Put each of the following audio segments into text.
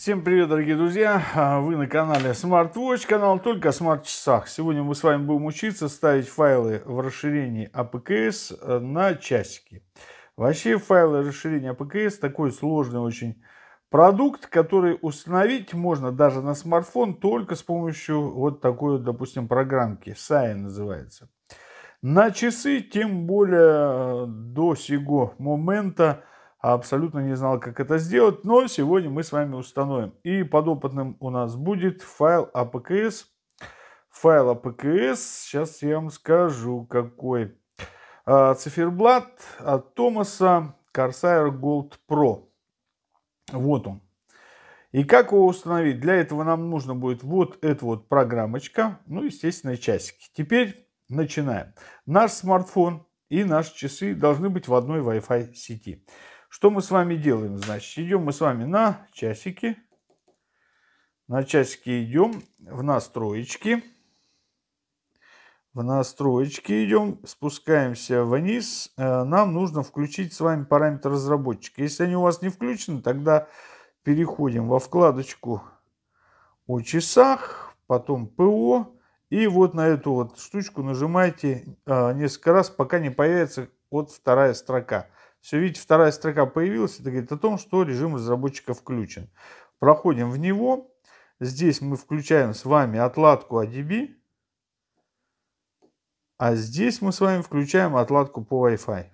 Всем привет, дорогие друзья! А, вы на канале SmartWatch, канал только о смарт-часах. Сегодня мы с вами будем учиться ставить файлы в расширении APKS а э, на часики. Вообще файлы расширения APKS а такой сложный очень продукт, который установить можно даже на смартфон только с помощью вот такой, допустим, программки. SAI называется. На часы, тем более э, до сего момента, а абсолютно не знал, как это сделать, но сегодня мы с вами установим. И подопытным у нас будет файл APKS. А файл APKS, а сейчас я вам скажу, какой. Циферблат от Томаса Corsair Gold Pro. Вот он. И как его установить? Для этого нам нужно будет вот эта вот программочка, ну, естественно, часики. Теперь начинаем. Наш смартфон и наши часы должны быть в одной Wi-Fi сети. Что мы с вами делаем? Значит, идем мы с вами на часики. На часики идем в настроечки. В настроечки идем, спускаемся вниз. Э, нам нужно включить с вами параметр разработчика. Если они у вас не включены, тогда переходим во вкладочку о часах, потом ПО. И вот на эту вот штучку нажимаете э, несколько раз, пока не появится вот вторая строка. Все, видите, вторая строка появилась. Это говорит о том, что режим разработчика включен. Проходим в него. Здесь мы включаем с вами отладку ADB. А здесь мы с вами включаем отладку по Wi-Fi.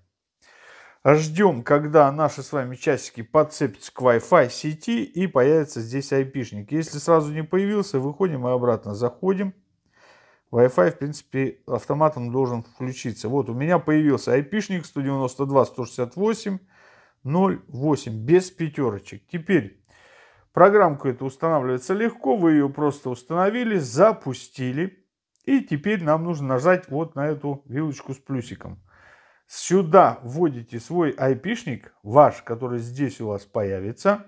Ждем, когда наши с вами часики подцепятся к Wi-Fi сети и появится здесь айпишник. Если сразу не появился, выходим и обратно заходим. Wi-Fi, в принципе, автоматом должен включиться. Вот у меня появился айпишник 192.168.08 без пятерочек. Теперь программка эта устанавливается легко. Вы ее просто установили, запустили. И теперь нам нужно нажать вот на эту вилочку с плюсиком. Сюда вводите свой айпишник, ваш, который здесь у вас появится,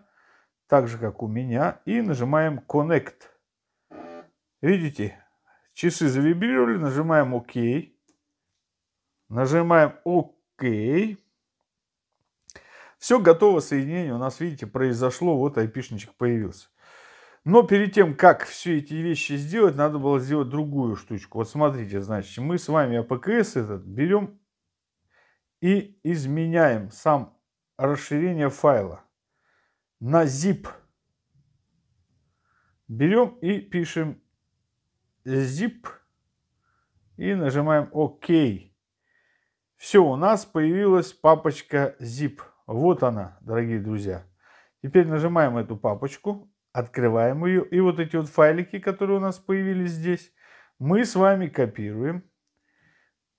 так же как у меня, и нажимаем Connect. Видите, Часы завибрировали, нажимаем ОК. Нажимаем ОК. Все готово соединение. У нас, видите, произошло. Вот айпишничек появился. Но перед тем, как все эти вещи сделать, надо было сделать другую штучку. Вот смотрите, значит, мы с вами АПКС этот берем и изменяем сам расширение файла на zip. Берем и пишем zip и нажимаем ОК. Все, у нас появилась папочка zip. Вот она, дорогие друзья. Теперь нажимаем эту папочку, открываем ее. И вот эти вот файлики, которые у нас появились здесь, мы с вами копируем.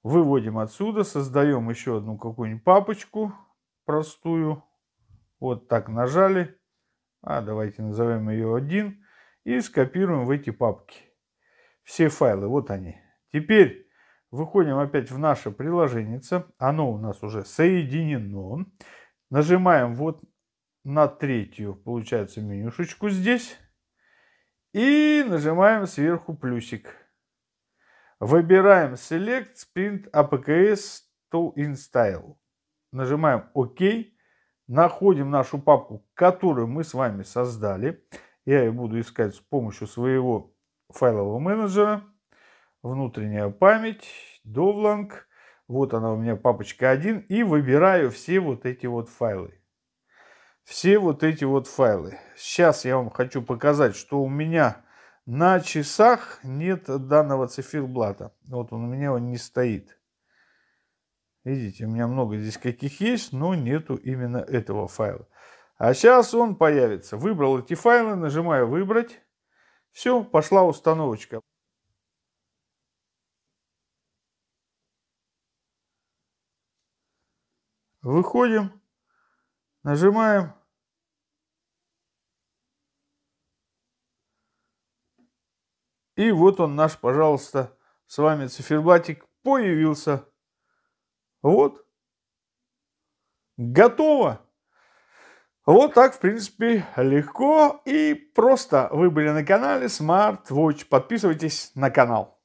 Выводим отсюда, создаем еще одну какую-нибудь папочку простую. Вот так нажали. А давайте назовем ее один и скопируем в эти папки все файлы. Вот они. Теперь выходим опять в наше приложение. Оно у нас уже соединено. Нажимаем вот на третью, получается, менюшечку здесь. И нажимаем сверху плюсик. Выбираем Select Sprint APKS to Install. Нажимаем ОК. Находим нашу папку, которую мы с вами создали. Я ее буду искать с помощью своего файлового менеджера, внутренняя память, довланг. Вот она у меня папочка 1. И выбираю все вот эти вот файлы. Все вот эти вот файлы. Сейчас я вам хочу показать, что у меня на часах нет данного циферблата. Вот он у меня он не стоит. Видите, у меня много здесь каких есть, но нету именно этого файла. А сейчас он появится. Выбрал эти файлы, нажимаю «Выбрать». Все, пошла установочка. Выходим, нажимаем. И вот он наш, пожалуйста, с вами циферблатик появился. Вот. Готово. Вот так, в принципе, легко и просто. Вы были на канале Smart Watch. Подписывайтесь на канал.